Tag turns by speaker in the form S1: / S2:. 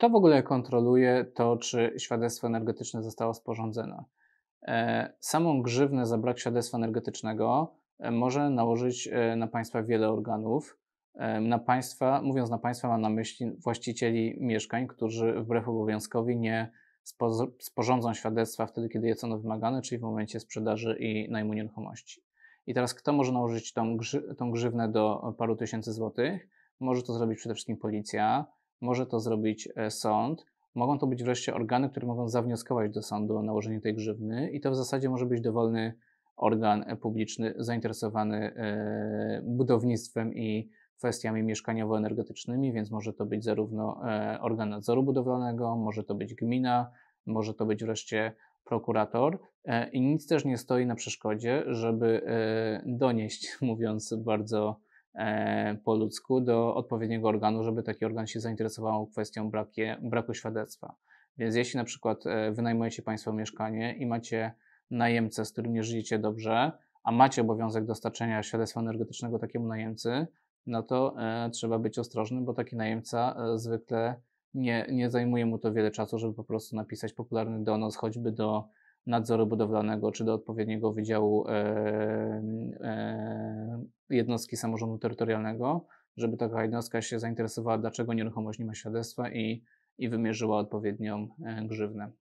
S1: Kto w ogóle kontroluje to, czy świadectwo energetyczne zostało sporządzone? E, samą grzywnę za brak świadectwa energetycznego e, może nałożyć e, na państwa wiele organów. Na państwa, mówiąc na państwa, mam na myśli właścicieli mieszkań, którzy wbrew obowiązkowi nie sporządzą świadectwa wtedy, kiedy jest ono wymagane, czyli w momencie sprzedaży i najmu nieruchomości. I teraz kto może nałożyć tą, grzy tą grzywnę do paru tysięcy złotych? Może to zrobić przede wszystkim policja, może to zrobić e, sąd. Mogą to być wreszcie organy, które mogą zawnioskować do sądu o nałożenie tej grzywny, i to w zasadzie może być dowolny organ e, publiczny zainteresowany e, budownictwem i kwestiami mieszkaniowo-energetycznymi, więc może to być zarówno organ nadzoru budowlanego, może to być gmina, może to być wreszcie prokurator. I nic też nie stoi na przeszkodzie, żeby donieść, mówiąc bardzo E, po ludzku do odpowiedniego organu, żeby taki organ się zainteresował kwestią brakie, braku świadectwa. Więc jeśli na przykład e, wynajmujecie Państwo mieszkanie i macie najemcę, z którym nie żyjecie dobrze, a macie obowiązek dostarczenia świadectwa energetycznego takiemu najemcy, no to e, trzeba być ostrożnym, bo taki najemca e, zwykle nie, nie zajmuje mu to wiele czasu, żeby po prostu napisać popularny donos, choćby do nadzoru budowlanego czy do odpowiedniego wydziału e, e, jednostki samorządu terytorialnego, żeby taka jednostka się zainteresowała, dlaczego nieruchomość nie ma świadectwa i, i wymierzyła odpowiednią e, grzywnę.